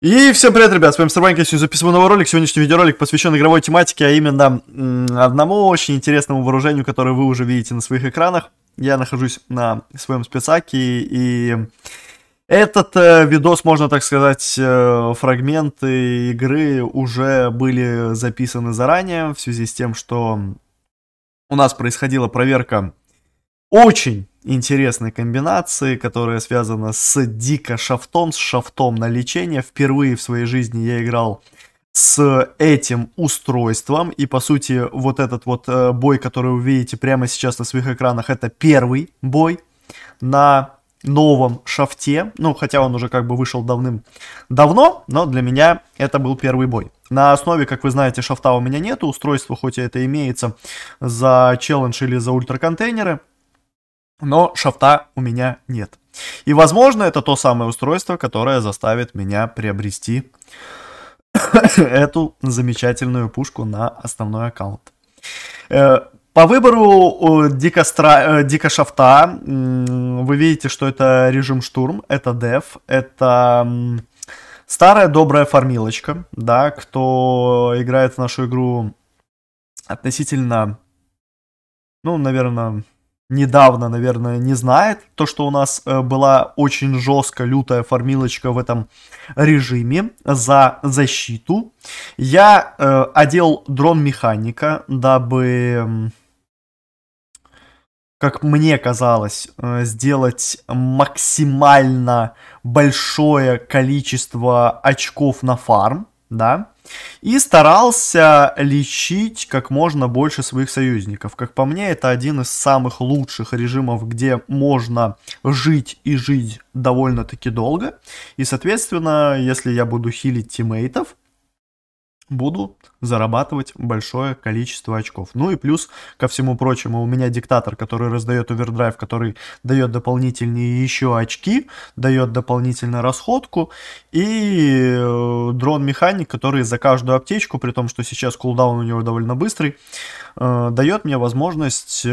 И всем привет, ребят, с вами Старбанк, я сегодня записываю новый ролик. Сегодняшний видеоролик посвящен игровой тематике, а именно одному очень интересному вооружению, которое вы уже видите на своих экранах. Я нахожусь на своем спецаке, и этот э, видос, можно так сказать, э, фрагменты игры уже были записаны заранее, в связи с тем, что у нас происходила проверка очень интересной комбинации, которая связана с дико шафтом, с шафтом на лечение. Впервые в своей жизни я играл с этим устройством. И по сути, вот этот вот э, бой, который вы видите прямо сейчас на своих экранах, это первый бой на новом шафте. Ну, хотя он уже как бы вышел давным-давно, но для меня это был первый бой. На основе, как вы знаете, шафта у меня нету, устройство хоть это имеется за челлендж или за ультраконтейнеры. контейнеры но шафта у меня нет. И, возможно, это то самое устройство, которое заставит меня приобрести эту замечательную пушку на основной аккаунт. Э, по выбору дикостра... Э, дикошафта вы видите, что это режим штурм, это деф, это старая добрая формилочка, да, кто играет в нашу игру относительно, ну, наверное, недавно, наверное, не знает, то, что у нас э, была очень жестко лютая формилочка в этом режиме за защиту. Я э, одел дрон-механика, дабы, как мне казалось, э, сделать максимально большое количество очков на фарм, да, и старался лечить как можно больше своих союзников. Как по мне, это один из самых лучших режимов, где можно жить и жить довольно-таки долго. И, соответственно, если я буду хилить тиммейтов, буду зарабатывать большое количество очков. Ну и плюс ко всему прочему у меня диктатор, который раздает овердрайв, который дает дополнительные еще очки, дает дополнительную расходку, и э, дрон-механик, который за каждую аптечку, при том, что сейчас кулдаун у него довольно быстрый, э, дает мне возможность э,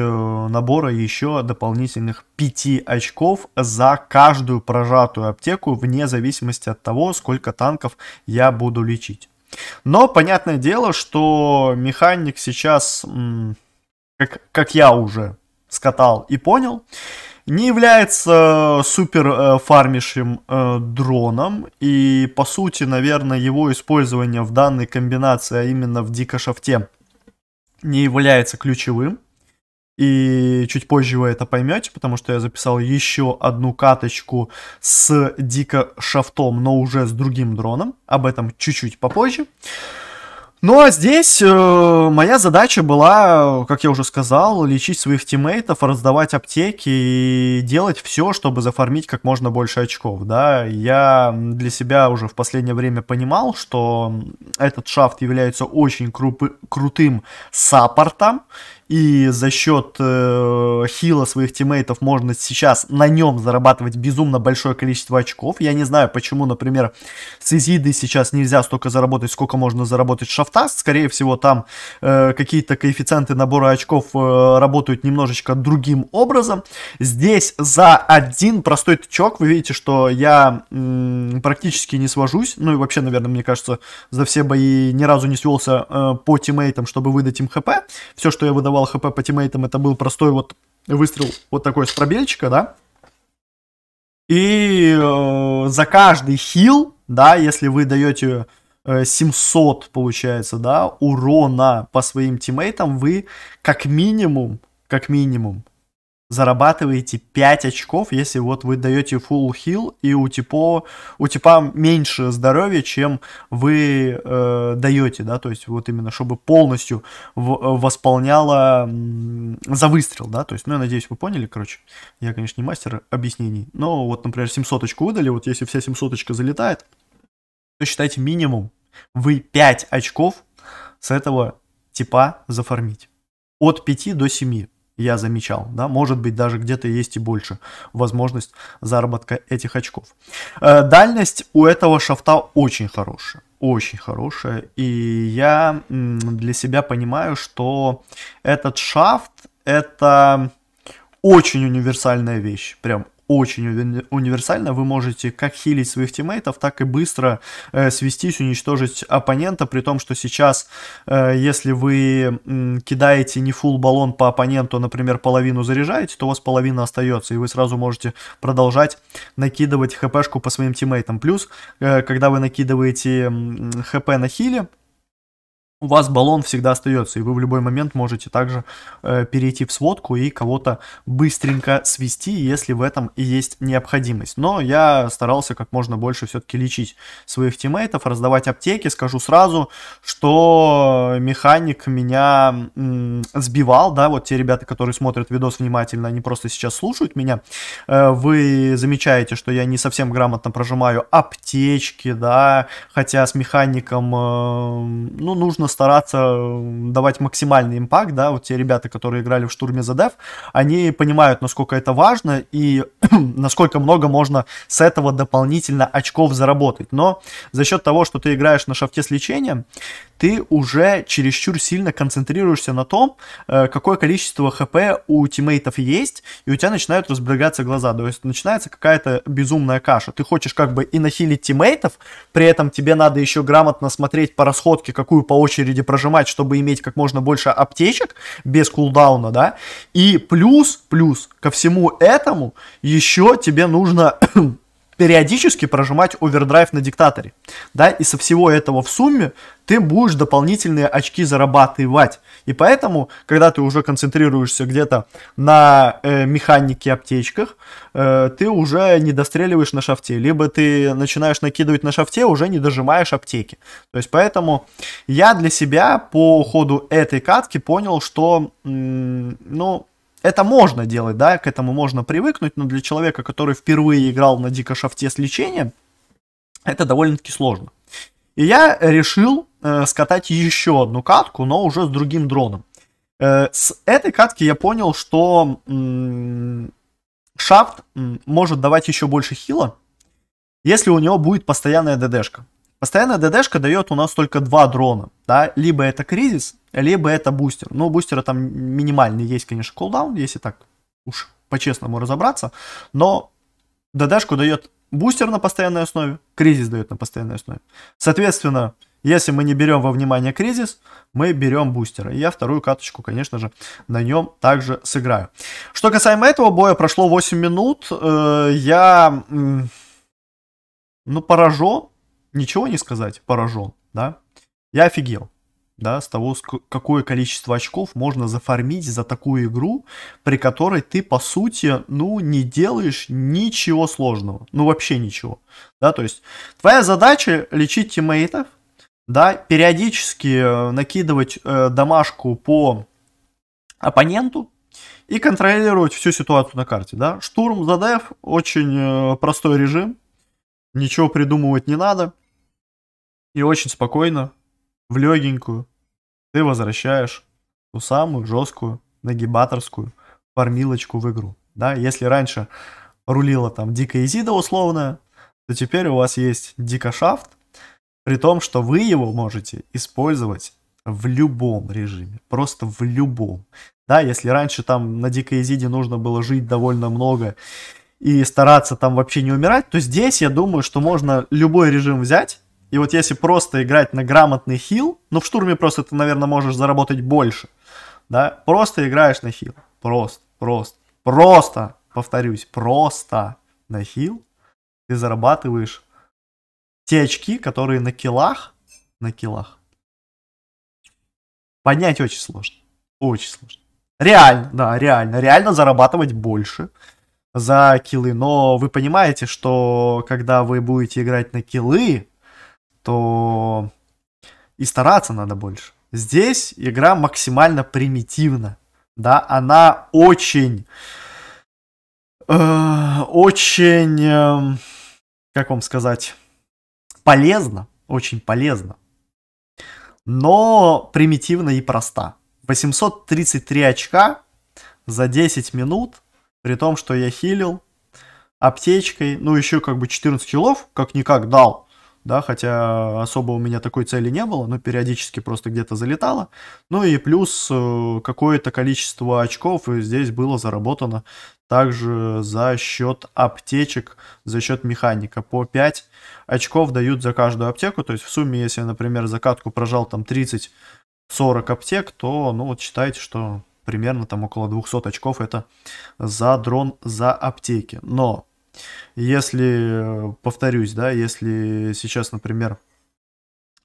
набора еще дополнительных 5 очков за каждую прожатую аптеку, вне зависимости от того, сколько танков я буду лечить. Но понятное дело, что механик сейчас, как, как я уже скатал и понял, не является э, супер э, фармишем э, дроном, и по сути, наверное, его использование в данной комбинации, а именно в дикошафте, не является ключевым. И чуть позже вы это поймете, потому что я записал еще одну каточку с дико шафтом, но уже с другим дроном. Об этом чуть-чуть попозже. Ну а здесь э, моя задача была, как я уже сказал, лечить своих тиммейтов, раздавать аптеки и делать все, чтобы зафармить как можно больше очков. Да, я для себя уже в последнее время понимал, что этот шафт является очень круп- крутым саппортом и за счет э, хила своих тиммейтов можно сейчас на нем зарабатывать безумно большое количество очков. Я не знаю, почему, например, с Изиды сейчас нельзя столько заработать, сколько можно заработать шафта. Скорее всего, там э, какие-то коэффициенты набора очков э, работают немножечко другим образом. Здесь за один простой тычок, вы видите, что я м, практически не свожусь, ну и вообще, наверное, мне кажется, за все бои ни разу не свелся э, по тиммейтам, чтобы выдать им хп. Все, что я выдавал давал хп по тиммейтам, это был простой вот выстрел вот такой с пробельчика, да. И э, за каждый хил, да, если вы даете 700, э, получается, да, урона по своим тиммейтам, вы как минимум, как минимум, зарабатываете 5 очков, если вот вы даете full хил и у типа, у типа меньше здоровья, чем вы э, даете, да, то есть вот именно, чтобы полностью в, восполняло за выстрел, да, то есть, ну, я надеюсь, вы поняли, короче, я, конечно, не мастер объяснений, но вот, например, 700 выдали, вот если вся 700 залетает, то считайте минимум, вы 5 очков с этого типа зафармить. От 5 до 7 я замечал, да, может быть даже где-то есть и больше возможность заработка этих очков. Э, дальность у этого шафта очень хорошая, очень хорошая, и я для себя понимаю, что этот шафт это очень универсальная вещь, прям очень универсально. Вы можете как хилить своих тиммейтов, так и быстро э, свестись, уничтожить оппонента, при том, что сейчас, э, если вы э, кидаете не full баллон по оппоненту, например, половину заряжаете, то у вас половина остается, и вы сразу можете продолжать накидывать хпшку по своим тиммейтам. Плюс, э, когда вы накидываете хп на хиле, у вас баллон всегда остается, и вы в любой момент можете также э, перейти в сводку и кого-то быстренько свести, если в этом и есть необходимость. Но я старался как можно больше все-таки лечить своих тиммейтов, раздавать аптеки. Скажу сразу, что механик меня м, сбивал, да, вот те ребята, которые смотрят видос внимательно, они просто сейчас слушают меня. Э, вы замечаете, что я не совсем грамотно прожимаю аптечки, да, хотя с механиком, э, ну, нужно стараться э, давать максимальный импакт, да, вот те ребята, которые играли в штурме за ЗДФ, они понимают, насколько это важно и насколько много можно с этого дополнительно очков заработать. Но за счет того, что ты играешь на шафте с лечением, ты уже чересчур сильно концентрируешься на том, э, какое количество хп у тиммейтов есть, и у тебя начинают разбегаться глаза. То есть начинается какая-то безумная каша. Ты хочешь как бы и нахилить тиммейтов, при этом тебе надо еще грамотно смотреть по расходке, какую по очереди очереди прожимать, чтобы иметь как можно больше аптечек без кулдауна, да. И плюс, плюс ко всему этому еще тебе нужно периодически прожимать овердрайв на диктаторе, да, и со всего этого в сумме ты будешь дополнительные очки зарабатывать. И поэтому, когда ты уже концентрируешься где-то на э, механике аптечках, э, ты уже не достреливаешь на шафте, либо ты начинаешь накидывать на шафте, уже не дожимаешь аптеки. То есть поэтому я для себя по ходу этой катки понял, что, ну, это можно делать, да, к этому можно привыкнуть, но для человека, который впервые играл на дико шафте с лечением, это довольно-таки сложно. И я решил э, скатать еще одну катку, но уже с другим дроном. Э, с этой катки я понял, что шафт может давать еще больше хила, если у него будет постоянная ДДшка. Постоянная ДДшка дает у нас только два дрона, да, либо это кризис, либо это бустер. Но бустера там минимальный, есть, конечно, кулдаун, если так уж по-честному разобраться, но ДДшку дает бустер на постоянной основе, кризис дает на постоянной основе. Соответственно, если мы не берем во внимание кризис, мы берем бустера. И я вторую каточку, конечно же, на нем также сыграю. Что касаемо этого боя, прошло 8 минут. Э, я ну, поражен ничего не сказать, поражен, да, я офигел, да, с того, какое количество очков можно зафармить за такую игру, при которой ты, по сути, ну, не делаешь ничего сложного, ну, вообще ничего, да, то есть твоя задача лечить тиммейтов, да, периодически э, накидывать э, домашку по оппоненту, и контролировать всю ситуацию на карте, да. Штурм за деф, очень э, простой режим, ничего придумывать не надо и очень спокойно, в легенькую, ты возвращаешь ту самую жесткую нагибаторскую формилочку в игру. Да, если раньше рулила там дикая Изида условная, то теперь у вас есть Дикошафт, при том, что вы его можете использовать в любом режиме, просто в любом. Да, если раньше там на Дикой Изиде нужно было жить довольно много и стараться там вообще не умирать, то здесь, я думаю, что можно любой режим взять и вот если просто играть на грамотный хил, ну в штурме просто ты, наверное, можешь заработать больше. Да, просто играешь на хил. Просто, просто, просто, повторюсь, просто на хил ты зарабатываешь те очки, которые на килах, на килах. Поднять очень сложно. Очень сложно. Реально, да, реально. Реально зарабатывать больше за килы. Но вы понимаете, что когда вы будете играть на килы, то и стараться надо больше. Здесь игра максимально примитивна, да, она очень, э, очень, э, как вам сказать, полезна, очень полезна, но примитивна и проста. 833 очка за 10 минут, при том, что я хилил аптечкой, ну еще как бы 14 килов, как-никак дал, да, хотя особо у меня такой цели не было, но периодически просто где-то залетало. Ну и плюс э, какое-то количество очков здесь было заработано также за счет аптечек, за счет механика. По 5 очков дают за каждую аптеку, то есть в сумме, если, например, закатку прожал там 30-40 аптек, то, ну вот считайте, что примерно там около 200 очков это за дрон за аптеки. Но если, э, повторюсь, да, если сейчас, например,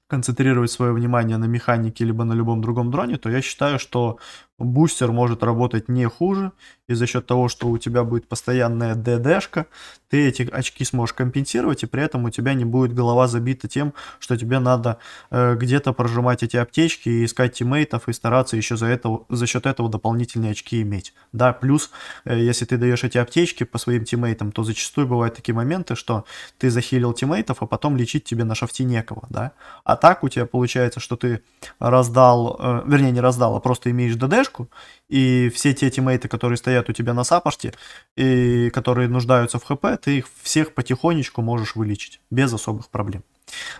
концентрировать свое внимание на механике либо на любом другом дроне, то я считаю, что бустер может работать не хуже, и за счет того, что у тебя будет постоянная ДДшка, ты эти очки сможешь компенсировать, и при этом у тебя не будет голова забита тем, что тебе надо э, где-то прожимать эти аптечки и искать тиммейтов, и стараться еще за, это, за счет этого дополнительные очки иметь. Да, плюс, э, если ты даешь эти аптечки по своим тиммейтам, то зачастую бывают такие моменты, что ты захилил тиммейтов, а потом лечить тебе на шафте некого, да. А так у тебя получается, что ты раздал, э, вернее не раздал, а просто имеешь ДДшку, поддержку, и все те тиммейты, которые стоят у тебя на саппорте, и которые нуждаются в хп, ты их всех потихонечку можешь вылечить, без особых проблем.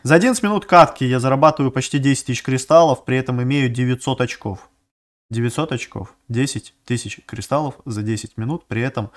За 11 минут катки я зарабатываю почти 10 тысяч кристаллов, при этом имею 900 очков. 900 очков, 10 тысяч кристаллов за 10 минут, при этом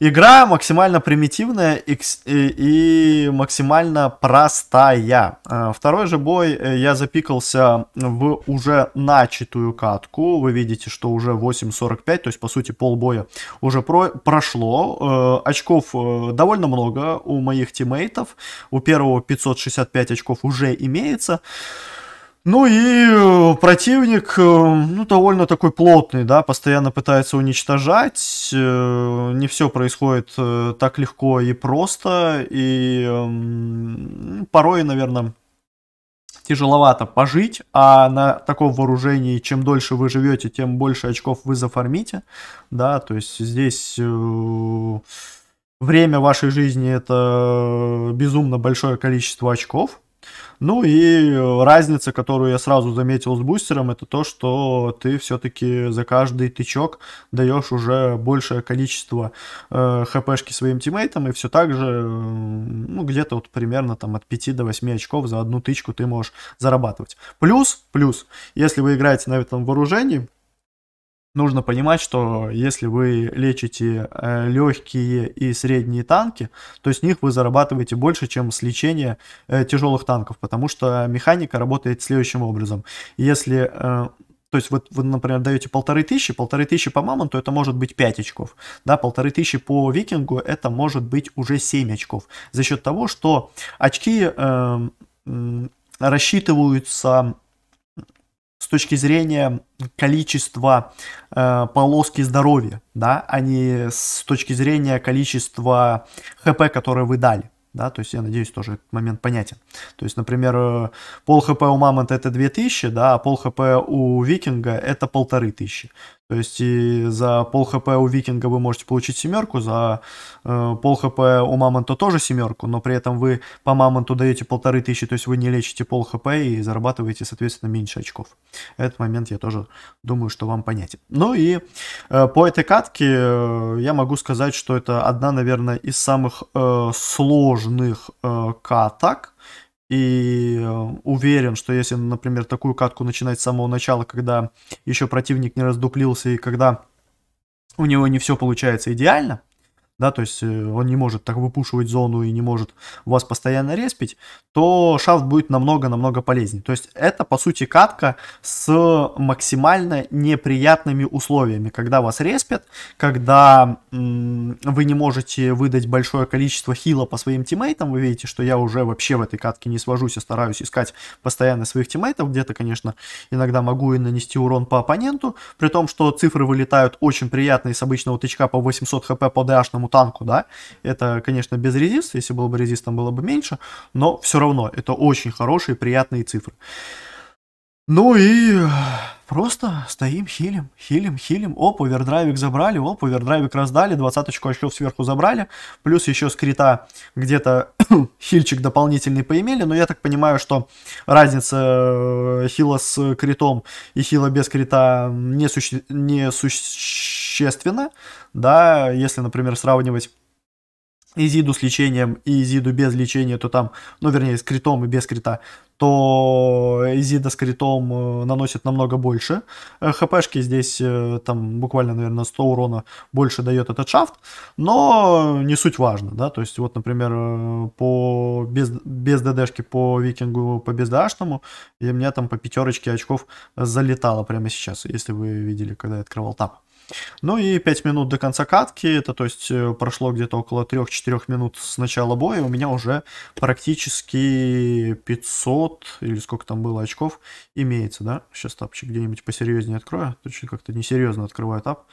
Игра максимально примитивная и, и, максимально простая. А, второй же бой э, я запикался в уже начатую катку. Вы видите, что уже 8.45, то есть, по сути, полбоя уже про прошло. Э, очков э, довольно много у моих тиммейтов. У первого 565 очков уже имеется. Ну и э, противник, э, ну, довольно такой плотный, да, постоянно пытается уничтожать. Э, не все происходит так легко и просто, и эм, ну, порой, наверное, тяжеловато пожить, а на таком вооружении, чем дольше вы живете, тем больше очков вы зафармите, да, то есть здесь время вашей жизни это безумно большое количество очков, ну и э, разница, которую я сразу заметил с бустером, это то, что ты все-таки за каждый тычок даешь уже большее количество э, хпшки своим тиммейтам, и все так же, э, ну, где-то вот примерно там от 5 до 8 очков за одну тычку ты можешь зарабатывать. Плюс, плюс, если вы играете на этом вооружении, нужно понимать, что если вы лечите э, легкие и средние танки, то с них вы зарабатываете больше, чем с лечения э, тяжелых танков, потому что механика работает следующим образом. Если э, то есть вот вы, например, даете полторы тысячи, полторы тысячи по мамонту это может быть 5 очков, да, полторы тысячи по викингу это может быть уже 7 очков. За счет того, что очки э, рассчитываются с точки зрения количества э, полоски здоровья, да, а не с точки зрения количества ХП, которое вы дали. Да, то есть я надеюсь, тоже этот момент понятен. То есть, например, э, пол хп у мамонта это 2000, да, а пол хп у викинга это 1500. То есть и за пол хп у Викинга вы можете получить семерку, за э, пол хп у Мамонта тоже семерку, но при этом вы по Мамонту даете полторы тысячи, то есть вы не лечите пол хп и зарабатываете, соответственно, меньше очков. Этот момент я тоже думаю, что вам понятен. Ну и э, по этой катке э, я могу сказать, что это одна, наверное, из самых э, сложных э, каток, и э, уверен, что если, например, такую катку начинать с самого начала, когда еще противник не раздуплился и когда у него не все получается идеально, да, то есть э, он не может так выпушивать зону и не может вас постоянно респить, то шафт будет намного-намного полезнее. То есть это, по сути, катка с максимально неприятными условиями, когда вас респят, когда вы не можете выдать большое количество хила по своим тиммейтам, вы видите, что я уже вообще в этой катке не свожусь, я стараюсь искать постоянно своих тиммейтов, где-то, конечно, иногда могу и нанести урон по оппоненту, при том, что цифры вылетают очень приятные с обычного тычка по 800 хп по дэшному танку, да. Это, конечно, без резиста, если был бы резистом было бы меньше, но все равно это очень хорошие, приятные цифры. Ну и э, просто стоим, хилим, хилим, хилим. Оп, овердрайвик забрали, оп, овердрайвик раздали, двадцаточку очков сверху забрали. Плюс еще скрита где-то хильчик дополнительный поимели. Но я так понимаю, что разница э, хила с критом и хила без крита не, суще... не суще существенно, да, если, например, сравнивать Изиду с лечением и Изиду без лечения, то там, ну, вернее, с критом и без крита, то Изида с критом э, наносит намного больше. Э, ХПшки здесь э, там буквально, наверное, 100 урона больше дает этот шафт, но не суть важно, да, то есть вот, например, по без, без ДДшки по викингу, по бездашному, и у меня там по пятерочке очков залетало прямо сейчас, если вы видели, когда я открывал тап ну и 5 минут до конца катки, это то есть э, прошло где-то около 3-4 минут с начала боя, у меня уже практически 500 или сколько там было очков имеется, да? Сейчас тапчик где-нибудь посерьезнее открою, а точно как-то несерьезно открываю тап,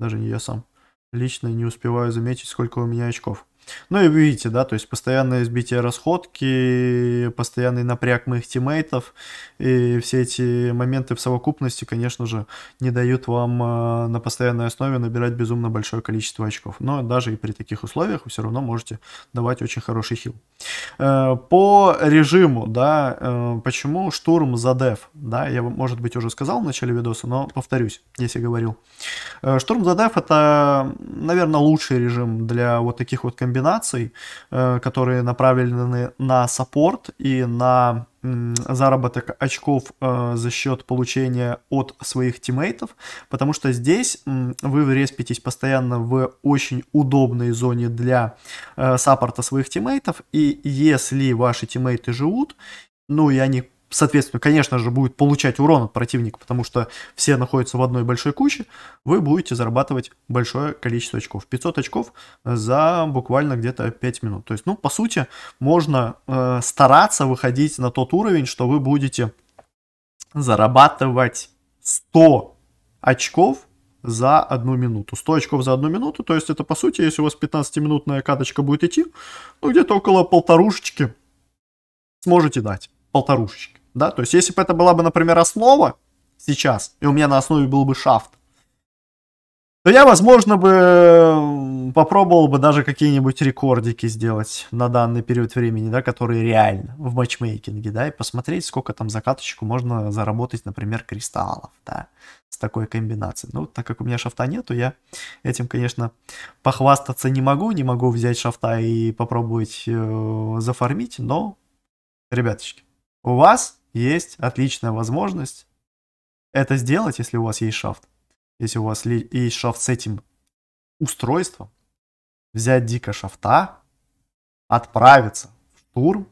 даже не я сам. Лично не успеваю заметить, сколько у меня очков. Ну и видите, да, то есть постоянное избитие расходки, постоянный напряг моих тиммейтов, и все эти моменты в совокупности, конечно же, не дают вам э, на постоянной основе набирать безумно большое количество очков. Но даже и при таких условиях вы все равно можете давать очень хороший хил. Э, по режиму, да, э, почему штурм за деф, да, я, может быть, уже сказал в начале видоса, но повторюсь, если говорил. Штурм за деф это, наверное, лучший режим для вот таких вот комментариев комбинаций, э, которые направлены на саппорт и на заработок очков э, за счет получения от своих тиммейтов, потому что здесь вы респитесь постоянно в очень удобной зоне для э, саппорта своих тиммейтов, и если ваши тиммейты живут, ну и они соответственно, конечно же, будет получать урон от противника, потому что все находятся в одной большой куче, вы будете зарабатывать большое количество очков. 500 очков за буквально где-то 5 минут. То есть, ну, по сути, можно э, стараться выходить на тот уровень, что вы будете зарабатывать 100 очков за одну минуту. 100 очков за одну минуту, то есть это, по сути, если у вас 15-минутная каточка будет идти, ну, где-то около полторушечки сможете дать полторушечки да, то есть если бы это была бы, например, основа сейчас, и у меня на основе был бы шафт, то я, возможно, бы попробовал бы даже какие-нибудь рекордики сделать на данный период времени, да, которые реально в матчмейкинге, да, и посмотреть, сколько там закаточку можно заработать, например, кристаллов, да, с такой комбинацией. Ну, так как у меня шафта нету, я этим, конечно, похвастаться не могу, не могу взять шафта и попробовать э, зафармить, но, ребяточки, у вас есть отличная возможность это сделать, если у вас есть шафт. Если у вас есть шафт с этим устройством, взять дико шафта, отправиться в штурм,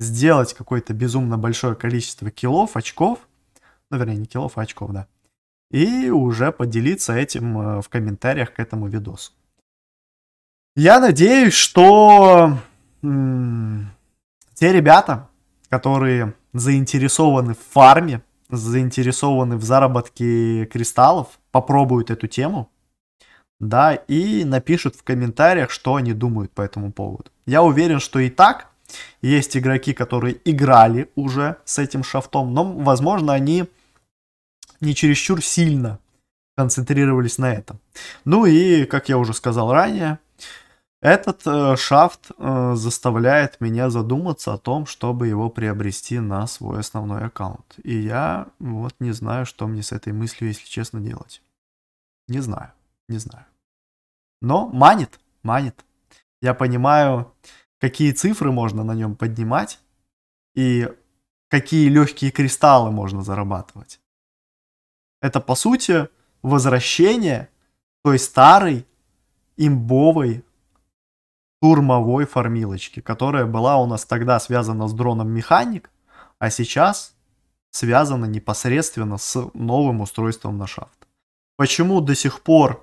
сделать какое-то безумно большое количество килов, очков, ну, вернее, не килов, а очков, да, и уже поделиться этим э, в комментариях к этому видосу. Я надеюсь, что м -м, те ребята, которые заинтересованы в фарме, заинтересованы в заработке кристаллов, попробуют эту тему, да, и напишут в комментариях, что они думают по этому поводу. Я уверен, что и так есть игроки, которые играли уже с этим шафтом, но, возможно, они не чересчур сильно концентрировались на этом. Ну и, как я уже сказал ранее, этот э, шафт э, заставляет меня задуматься о том, чтобы его приобрести на свой основной аккаунт. И я вот не знаю, что мне с этой мыслью, если честно, делать. Не знаю, не знаю. Но манит, манит. Я понимаю, какие цифры можно на нем поднимать и какие легкие кристаллы можно зарабатывать. Это, по сути, возвращение той старой имбовой штурмовой формилочки, которая была у нас тогда связана с дроном механик, а сейчас связана непосредственно с новым устройством на шафт. Почему до сих пор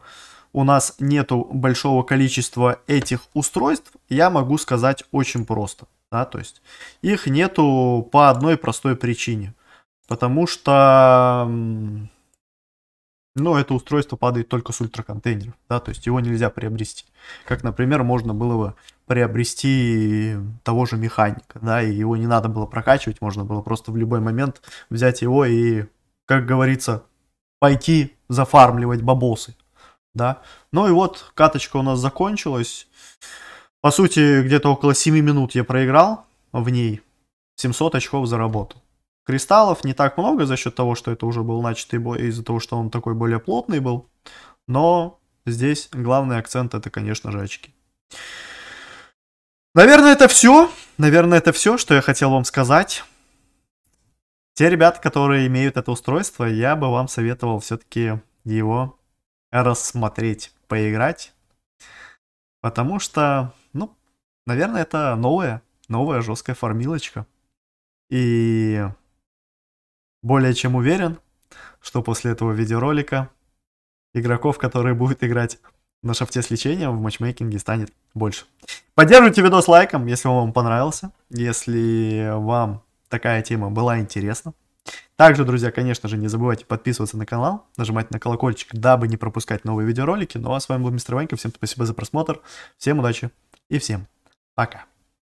у нас нету большого количества этих устройств, я могу сказать очень просто. Да, то есть их нету по одной простой причине. Потому что но это устройство падает только с ультраконтейнеров, да, то есть его нельзя приобрести. Как, например, можно было бы приобрести того же механика, да, и его не надо было прокачивать, можно было просто в любой момент взять его и, как говорится, пойти зафармливать бабосы, да. Ну и вот каточка у нас закончилась. По сути, где-то около 7 минут я проиграл в ней, 700 очков заработал. Кристаллов не так много за счет того, что это уже был начатый бой, из-за того, что он такой более плотный был. Но здесь главный акцент это, конечно же, очки. Наверное, это все. Наверное, это все, что я хотел вам сказать. Те ребята, которые имеют это устройство, я бы вам советовал все-таки его рассмотреть, поиграть. Потому что, ну, наверное, это новая, новая жесткая формилочка. И более чем уверен, что после этого видеоролика игроков, которые будут играть на шафте с лечением в матчмейкинге станет больше. Поддерживайте видос лайком, если он вам понравился, если вам такая тема была интересна. Также, друзья, конечно же, не забывайте подписываться на канал, нажимать на колокольчик, дабы не пропускать новые видеоролики. Ну а с вами был Мистер Ванька, всем спасибо за просмотр, всем удачи и всем пока.